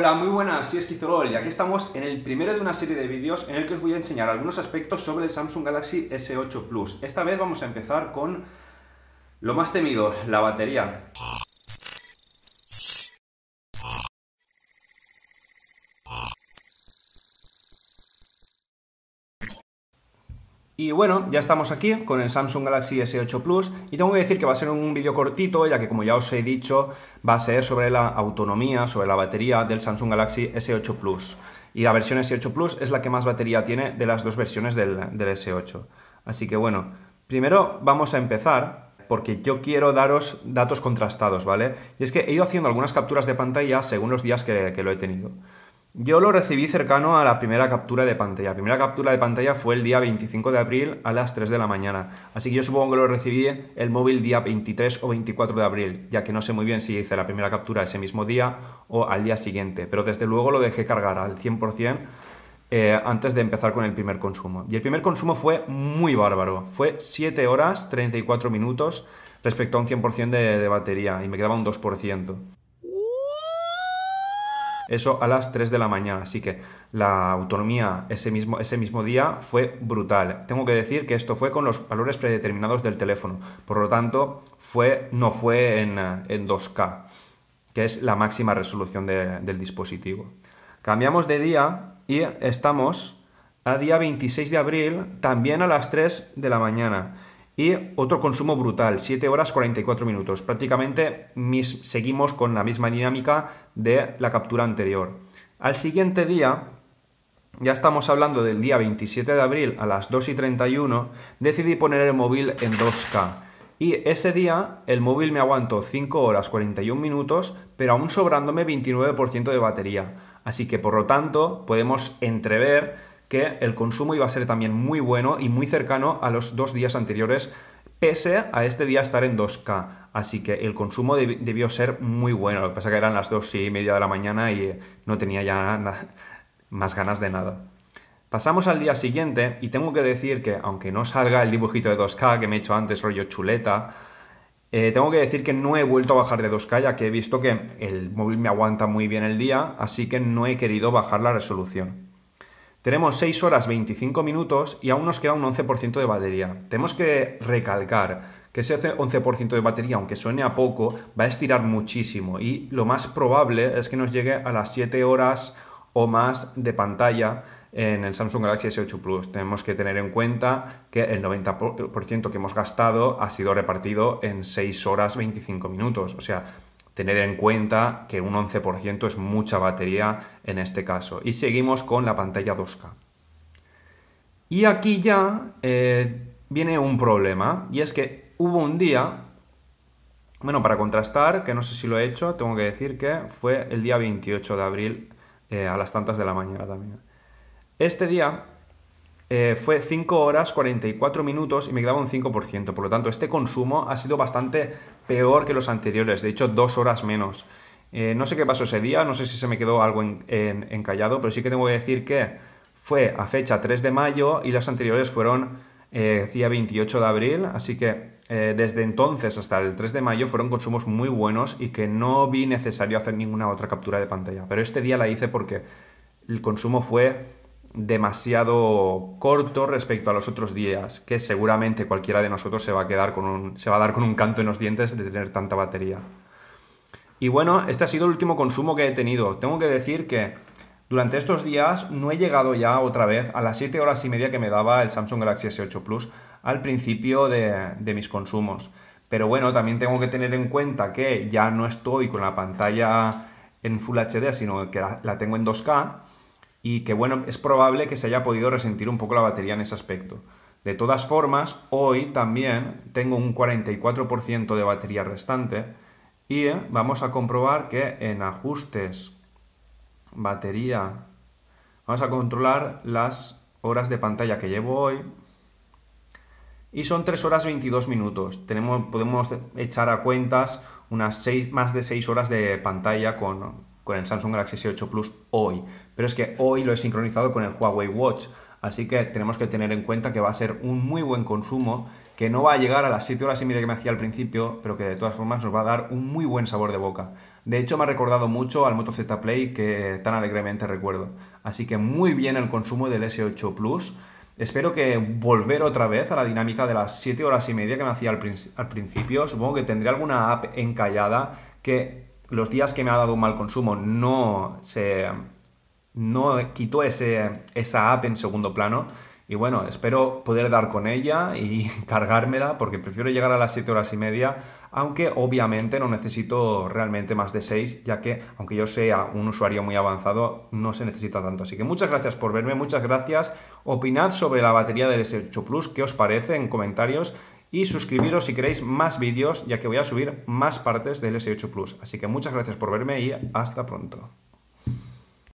Hola, muy buenas, soy Esquizolol y aquí estamos en el primero de una serie de vídeos en el que os voy a enseñar algunos aspectos sobre el Samsung Galaxy S8 Plus. Esta vez vamos a empezar con lo más temido, la batería. Y bueno, ya estamos aquí con el Samsung Galaxy S8 Plus y tengo que decir que va a ser un vídeo cortito ya que como ya os he dicho va a ser sobre la autonomía, sobre la batería del Samsung Galaxy S8 Plus. Y la versión S8 Plus es la que más batería tiene de las dos versiones del, S8. Así que bueno, primero vamos a empezar porque yo quiero daros datos contrastados, ¿vale? Y es que he ido haciendo algunas capturas de pantalla según los días que, que lo he tenido. Yo lo recibí cercano a la primera captura de pantalla. La primera captura de pantalla fue el día 25 de abril a las 3 de la mañana. Así que yo supongo que lo recibí el móvil día 23 o 24 de abril, ya que no sé muy bien si hice la primera captura ese mismo día o al día siguiente. Pero desde luego lo dejé cargar al 100% eh, antes de empezar con el primer consumo. Y el primer consumo fue muy bárbaro. Fue 7 horas 34 minutos respecto a un 100% de batería y me quedaba un 2%. Eso a las 3 de la mañana, así que la autonomía ese mismo, ese mismo día fue brutal. Tengo que decir que esto fue con los valores predeterminados del teléfono, por lo tanto fue, no fue en, 2K, que es la máxima resolución del dispositivo. Cambiamos de día y estamos a día 26 de abril, también a las 3 de la mañana. Y otro consumo brutal, 7 horas 44 minutos. Prácticamente seguimos con la misma dinámica de la captura anterior. Al siguiente día, ya estamos hablando del día 27 de abril a las 2 y 31, decidí poner el móvil en 2K. Y ese día el móvil me aguantó 5 horas 41 minutos, pero aún sobrándome 29% de batería. Así que por lo tanto podemos entrever que el consumo iba a ser también muy bueno y muy cercano a los dos días anteriores, pese a este día estar en 2K. Así que el consumo debió ser muy bueno. Lo que pasa que eran las 2 y media de la mañana y no tenía ya más ganas de nada. Pasamos al día siguiente y tengo que decir que, aunque no salga el dibujito de 2K que me he hecho antes, rollo chuleta, eh, tengo que decir que no he vuelto a bajar de 2K ya que he visto que el móvil me aguanta muy bien el día, así que no he querido bajar la resolución. Tenemos 6 horas 25 minutos y aún nos queda un 11% de batería. Tenemos que recalcar que ese 11% de batería, aunque suene a poco, va a estirar muchísimo y lo más probable es que nos llegue a las 7 horas o más de pantalla en el Samsung Galaxy S8 Plus. Tenemos que tener en cuenta que el 90% que hemos gastado ha sido repartido en 6 horas 25 minutos. O sea, tener en cuenta que un 11% es mucha batería en este caso. Y seguimos con la pantalla 2K. Y aquí ya eh, viene un problema, y es que hubo un día, bueno, para contrastar, que no sé si lo he hecho, tengo que decir que fue el día 28 de abril eh, a las tantas de la mañana también. Este día eh, fue 5 horas 44 minutos y me quedaba un 5%. Por lo tanto, este consumo ha sido bastante peor que los anteriores, de hecho, 2 horas menos. Eh, no sé qué pasó ese día, no sé si se me quedó algo encallado, pero sí que tengo que decir que fue a fecha 3 de mayo y los anteriores fueron eh, día 28 de abril, así que desde entonces hasta el 3 de mayo fueron consumos muy buenos y que no vi necesario hacer ninguna otra captura de pantalla. Pero este día la hice porque el consumo fue demasiado corto respecto a los otros días, que seguramente cualquiera de nosotros se va a quedar con un, se va a dar con un canto en los dientes de tener tanta batería. Y bueno, este ha sido el último consumo que he tenido. Tengo que decir que durante estos días no he llegado ya otra vez a las 7 horas y media que me daba el Samsung Galaxy S8 Plus al principio de, mis consumos. Pero bueno, también tengo que tener en cuenta que ya no estoy con la pantalla en Full HD, sino que la, la tengo en 2K y que bueno, es probable que se haya podido resentir un poco la batería en ese aspecto. De todas formas, hoy también tengo un 44% de batería restante y eh, vamos a comprobar que en ajustes batería vamos a controlar las horas de pantalla que llevo hoy y son 3 horas 22 minutos. Tenemos, podemos echar a cuentas unas más de 6 horas de pantalla con, con el Samsung Galaxy S8 Plus hoy. Pero es que hoy lo he sincronizado con el Huawei Watch. Así que tenemos que tener en cuenta que va a ser un muy buen consumo, que no va a llegar a las 7 horas y media que me hacía al principio, pero que de todas formas nos va a dar un muy buen sabor de boca. De hecho, me ha recordado mucho al Moto Z Play que tan alegremente recuerdo. Así que muy bien el consumo del S8 Plus. Espero que volver otra vez a la dinámica de las 7 horas y media que me hacía al, principio. Supongo que tendría alguna app encallada que los días que me ha dado un mal consumo no se no quitó ese, esa app en segundo plano. Y bueno, espero poder dar con ella y cargármela porque prefiero llegar a las 7 horas y media, aunque obviamente no necesito realmente más de 6, ya que aunque yo sea un usuario muy avanzado, no se necesita tanto. Así que muchas gracias por verme, muchas gracias. Opinad sobre la batería del S8 Plus, qué os parece en comentarios y suscribiros si queréis más vídeos, ya que voy a subir más partes del S8 Plus. Así que muchas gracias por verme y hasta pronto.